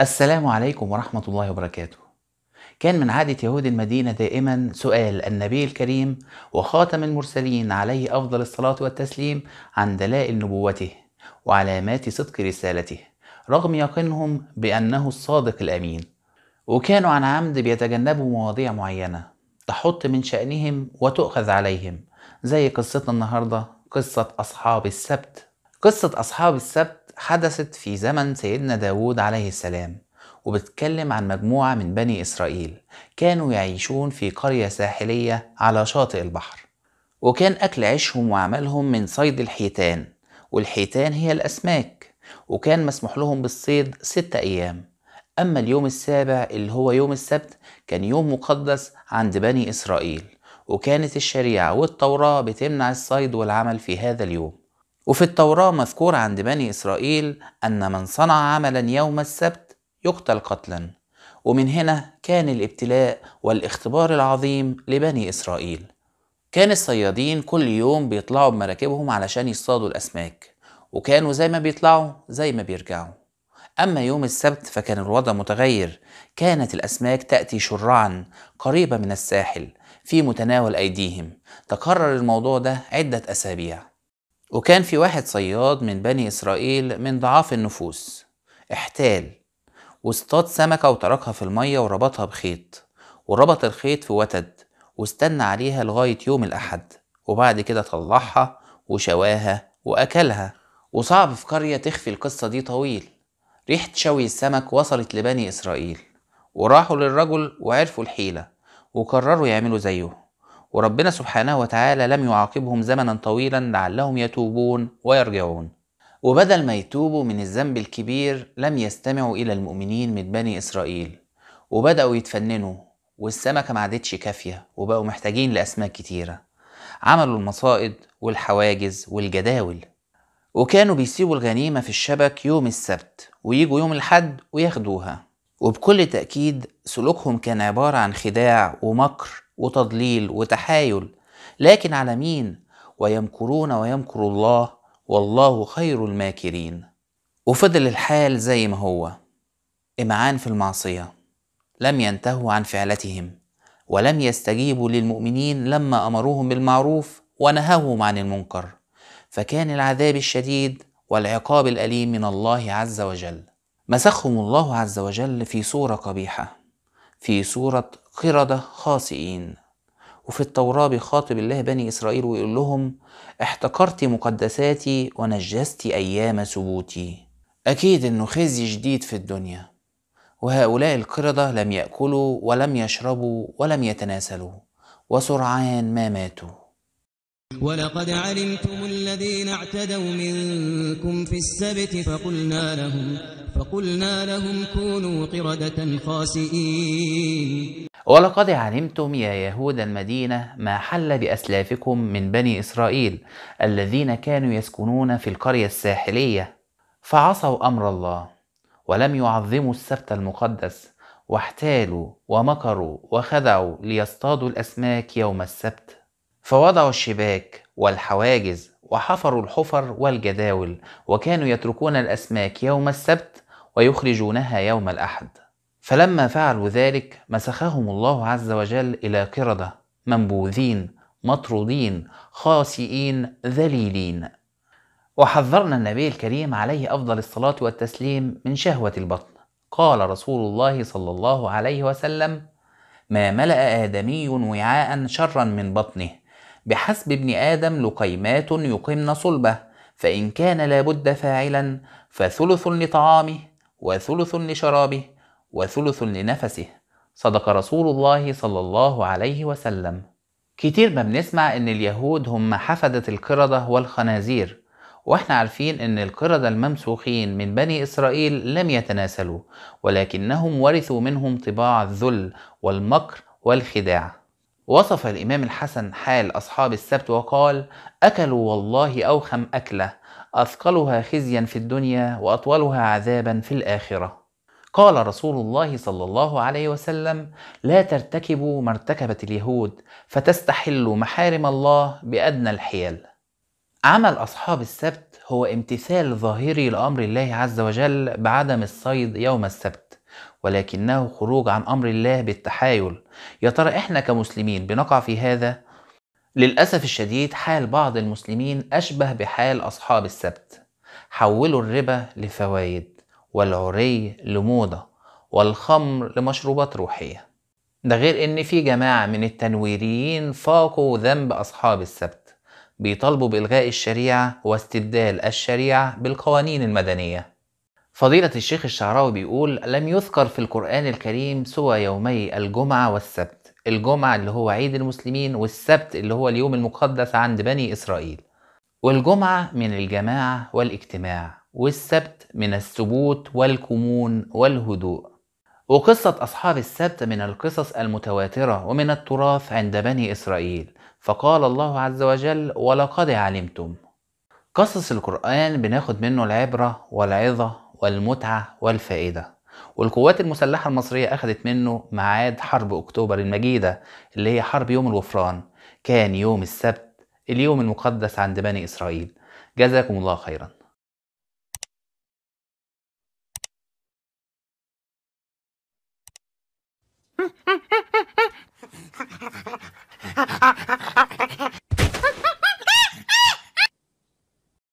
السلام عليكم ورحمة الله وبركاته. كان من عادة يهود المدينة دائما سؤال النبي الكريم وخاتم المرسلين عليه أفضل الصلاة والتسليم عن دلائل نبوته وعلامات صدق رسالته رغم يقينهم بأنه الصادق الأمين وكانوا عن عمد بيتجنبوا مواضيع معينة تحط من شأنهم وتؤخذ عليهم زي قصتنا النهاردة قصة أصحاب السبت قصة أصحاب السبت حدثت في زمن سيدنا داود عليه السلام وبتكلم عن مجموعة من بني إسرائيل كانوا يعيشون في قرية ساحلية على شاطئ البحر وكان أكل عيشهم وعملهم من صيد الحيتان والحيتان هي الأسماك وكان مسموح لهم بالصيد ستة أيام أما اليوم السابع اللي هو يوم السبت كان يوم مقدس عند بني إسرائيل وكانت الشريعة والتوراة بتمنع الصيد والعمل في هذا اليوم وفي التوراة مذكور عند بني إسرائيل أن من صنع عملا يوم السبت يقتل قتلا ومن هنا كان الابتلاء والاختبار العظيم لبني إسرائيل كان الصيادين كل يوم بيطلعوا بمراكبهم علشان يصطادوا الأسماك وكانوا زي ما بيطلعوا زي ما بيرجعوا أما يوم السبت فكان الوضع متغير كانت الأسماك تأتي شرعا قريبة من الساحل في متناول أيديهم تكرر الموضوع ده عدة أسابيع وكان في واحد صياد من بني إسرائيل من ضعاف النفوس احتال واصطاد سمكة وتركها في المية وربطها بخيط وربط الخيط في وتد واستنى عليها لغاية يوم الأحد وبعد كده طلعها وشواها وأكلها وصعب في قرية تخفي القصة دي طويل ريحة شوي السمك وصلت لبني إسرائيل وراحوا للرجل وعرفوا الحيلة وقرروا يعملوا زيه وربنا سبحانه وتعالى لم يعاقبهم زمنا طويلا لعلهم يتوبون ويرجعون وبدل ما يتوبوا من الذنب الكبير لم يستمعوا إلى المؤمنين من بني إسرائيل وبدأوا يتفننوا والسمكة ما عادتش كافية وبقوا محتاجين لأسماك كتيرة عملوا المصائد والحواجز والجداول وكانوا بيسيبوا الغنيمة في الشبك يوم السبت ويجوا يوم الحد وياخدوها وبكل تأكيد سلوكهم كان عبارة عن خداع ومكر وتضليل وتحايل لكن على مين ويمكرون ويمكر الله والله خير الماكرين وفضل الحال زي ما هو إمعان في المعصية لم ينتهوا عن فعلتهم ولم يستجيبوا للمؤمنين لما أمروهم بالمعروف ونهاهم عن المنكر فكان العذاب الشديد والعقاب الأليم من الله عز وجل مسخهم الله عز وجل في صورة قبيحة في صورة قردة خاسئين وفي التوراة بيخاطب الله بني إسرائيل ويقول لهم احتقرت مقدساتي ونجست أيام سبوتي أكيد إنه خزي جديد في الدنيا وهؤلاء القردة لم يأكلوا ولم يشربوا ولم يتناسلوا وسرعان ما ماتوا ولقد علمتم الذين اعتدوا منكم في السبت فقلنا لهم فقلنا لهم كونوا قردة خاسئين ولقد علمتم يا يهود المدينة ما حل بأسلافكم من بني إسرائيل الذين كانوا يسكنون في القرية الساحلية فعصوا أمر الله ولم يعظموا السبت المقدس واحتالوا ومكروا وخدعوا ليصطادوا الأسماك يوم السبت فوضعوا الشباك والحواجز وحفروا الحفر والجداول وكانوا يتركون الأسماك يوم السبت ويخرجونها يوم الأحد فلما فعلوا ذلك مسخهم الله عز وجل إلى قردة منبوذين مطرودين خاسئين ذليلين وحذرنا النبي الكريم عليه أفضل الصلاة والتسليم من شهوة البطن قال رسول الله صلى الله عليه وسلم ما ملأ آدمي وعاء شرا من بطنه بحسب ابن آدم لقيمات يقمن صلبه فإن كان لابد فاعلا فثلث لطعامه وثلث لشرابه وثلث لنفسه صدق رسول الله صلى الله عليه وسلم كتير ما بنسمع ان اليهود هم حفدة القردة والخنازير واحنا عارفين ان القردة الممسوخين من بني اسرائيل لم يتناسلوا ولكنهم ورثوا منهم طباع الذل والمكر والخداع وصف الإمام الحسن حال أصحاب السبت وقال أكلوا والله أوخم أكلة أثقلها خزيا في الدنيا وأطولها عذابا في الآخرة قال رسول الله صلى الله عليه وسلم لا ترتكبوا ما ارتكبت اليهود فتستحلوا محارم الله بأدنى الحيل عمل أصحاب السبت هو امتثال ظاهري لأمر الله عز وجل بعدم الصيد يوم السبت ولكنه خروج عن امر الله بالتحايل يا ترى احنا كمسلمين بنقع في هذا للاسف الشديد حال بعض المسلمين اشبه بحال اصحاب السبت حولوا الربا لفوائد والعري لموضه والخمر لمشروبات روحيه ده غير ان في جماعه من التنويريين فاقوا ذنب اصحاب السبت بيطالبوا بالغاء الشريعه واستبدال الشريعه بالقوانين المدنيه فضيلة الشيخ الشعراوي بيقول لم يذكر في القرآن الكريم سوى يومي الجمعة والسبت الجمعة اللي هو عيد المسلمين والسبت اللي هو اليوم المقدس عند بني إسرائيل والجمعة من الجماعة والاجتماع والسبت من الثبوت والكمون والهدوء وقصة أصحاب السبت من القصص المتواترة ومن التراث عند بني إسرائيل فقال الله عز وجل ولقد علمتم قصص القرآن بناخد منه العبرة والعظة والمتعة والفائدة والقوات المسلحة المصرية أخذت منه ميعاد حرب أكتوبر المجيدة اللي هي حرب يوم الغفران كان يوم السبت اليوم المقدس عند بني إسرائيل جزاكم الله خيراً Ha ha ha ha!